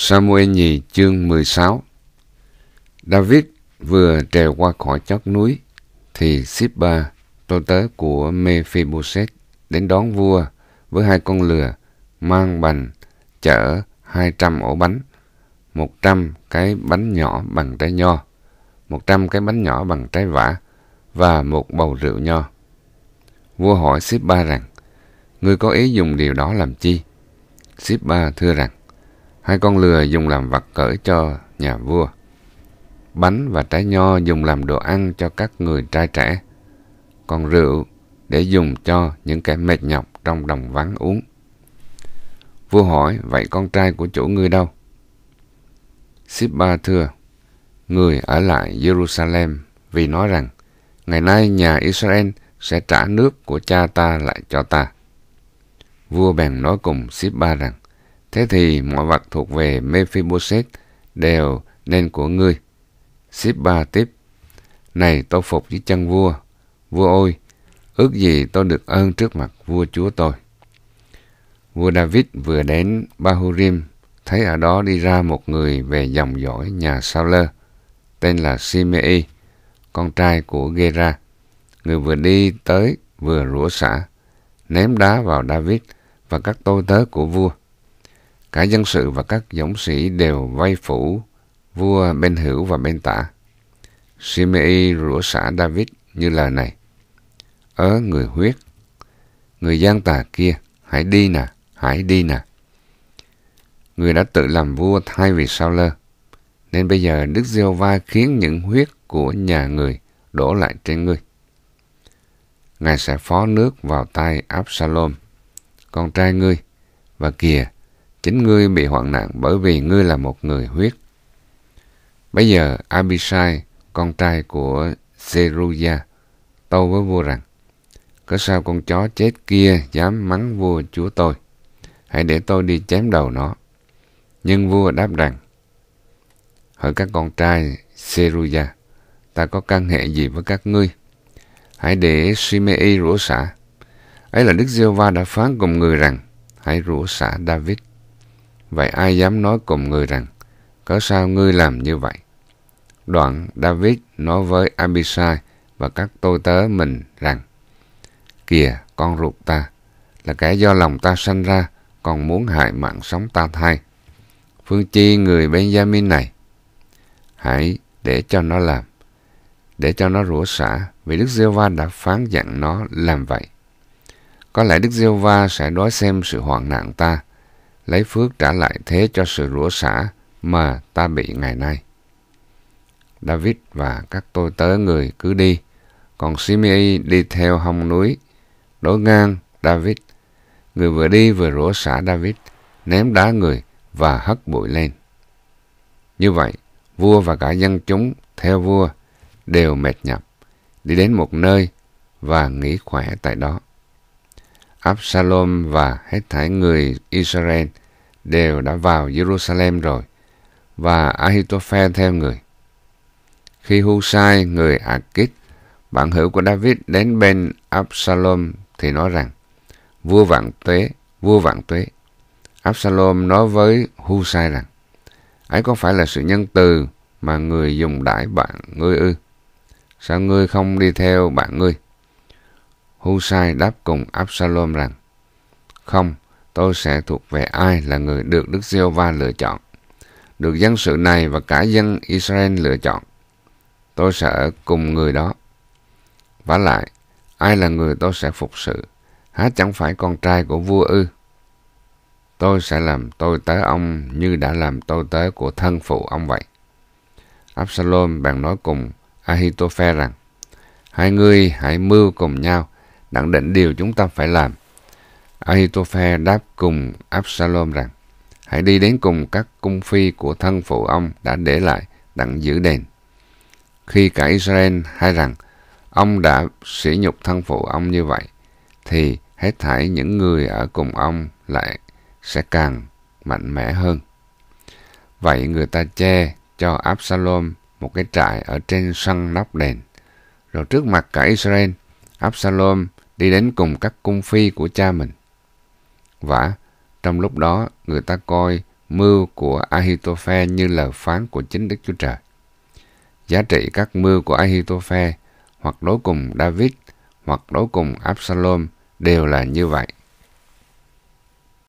Samuel nhì chương 16 David vừa trèo qua khỏi chót núi thì Sipa, tôi tớ của Mephibosheth đến đón vua với hai con lừa mang bành chở hai trăm ổ bánh, một trăm cái bánh nhỏ bằng trái nho, một trăm cái bánh nhỏ bằng trái vả và một bầu rượu nho. Vua hỏi Sipa rằng: "Ngươi có ý dùng điều đó làm chi?" Sipa thưa rằng: Hai con lừa dùng làm vật cỡ cho nhà vua. Bánh và trái nho dùng làm đồ ăn cho các người trai trẻ. Còn rượu để dùng cho những kẻ mệt nhọc trong đồng vắng uống. Vua hỏi, vậy con trai của chủ ngươi đâu? Sippa thưa, người ở lại Jerusalem vì nói rằng, ngày nay nhà Israel sẽ trả nước của cha ta lại cho ta. Vua bèn nói cùng Sippa rằng, Thế thì mọi vật thuộc về Mephibosheth đều nên của ngươi. Sippa tiếp. Này tôi phục dưới chân vua. Vua ôi, ước gì tôi được ơn trước mặt vua chúa tôi. Vua David vừa đến Bahurim, thấy ở đó đi ra một người về dòng dõi nhà Sao tên là Simei, con trai của Gera. Người vừa đi tới vừa rủa xả, ném đá vào David và các tôi tớ của vua. Cả dân sự và các dũng sĩ đều vây phủ vua bên hữu và bên tả. Simei rủa xả David như lời này. Ớ người huyết, người gian tà kia, hãy đi nè, hãy đi nè. Người đã tự làm vua thay vì sao lơ. Nên bây giờ Đức Diêu Va khiến những huyết của nhà người đổ lại trên ngươi. Ngài sẽ phó nước vào tay Absalom, con trai ngươi, và kìa, Chính ngươi bị hoạn nạn bởi vì ngươi là một người huyết. Bây giờ Abishai, con trai của Zeruya, tâu với vua rằng, có sao con chó chết kia dám mắng vua chúa tôi? Hãy để tôi đi chém đầu nó. Nhưng vua đáp rằng, hỡi các con trai Zeruya, ta có căn hệ gì với các ngươi? Hãy để Shimei rủa xả. Ấy là Đức Giê-hô-va đã phán cùng người rằng, hãy rủa xả David Vậy ai dám nói cùng ngươi rằng, có sao ngươi làm như vậy? Đoạn David nói với Abisai và các tôi tớ mình rằng, Kìa con ruột ta, là kẻ do lòng ta sanh ra, còn muốn hại mạng sống ta thay. Phương chi người Benjamin này, hãy để cho nó làm, để cho nó rủa xả, vì Đức giê va đã phán dặn nó làm vậy. Có lẽ Đức giê va sẽ đói xem sự hoạn nạn ta, lấy phước trả lại thế cho sự rủa xả mà ta bị ngày nay. David và các tôi tớ người cứ đi, còn Simei đi theo hông núi, đối ngang David. Người vừa đi vừa rủa xả David, ném đá người và hất bụi lên. Như vậy, vua và cả dân chúng theo vua đều mệt nhọc, đi đến một nơi và nghỉ khỏe tại đó. Absalom và hết thảy người Israel đều đã vào Jerusalem rồi và Ahitophel theo người. Khi Husai người Akit bạn hữu của David đến bên Absalom thì nói rằng vua vạn tuế, vua vạn tuế. Absalom nói với Husai rằng ấy có phải là sự nhân từ mà người dùng đãi bạn ngươi ư? Sao ngươi không đi theo bạn ngươi? Husai đáp cùng Absalom rằng, Không, tôi sẽ thuộc về ai là người được Đức giê va lựa chọn, được dân sự này và cả dân Israel lựa chọn. Tôi sẽ ở cùng người đó. Vả lại, ai là người tôi sẽ phục sự, há chẳng phải con trai của vua ư. Tôi sẽ làm tôi tớ ông như đã làm tôi tớ của thân phụ ông vậy. Absalom bèn nói cùng Ahitophe rằng, hai người hãy mưu cùng nhau đặng định điều chúng ta phải làm. Ahitophe đáp cùng Absalom rằng, hãy đi đến cùng các cung phi của thân phụ ông đã để lại đặng giữ đền. Khi cả Israel hay rằng ông đã sỉ nhục thân phụ ông như vậy, thì hết thảy những người ở cùng ông lại sẽ càng mạnh mẽ hơn. Vậy người ta che cho Absalom một cái trại ở trên sân nóc đền. Rồi trước mặt cả Israel, Absalom đi đến cùng các cung phi của cha mình. Vả, trong lúc đó người ta coi mưu của Ahitophe như lời phán của chính Đức Chúa Trời. Giá trị các mưu của Ahitophe hoặc đối cùng David hoặc đối cùng Absalom đều là như vậy.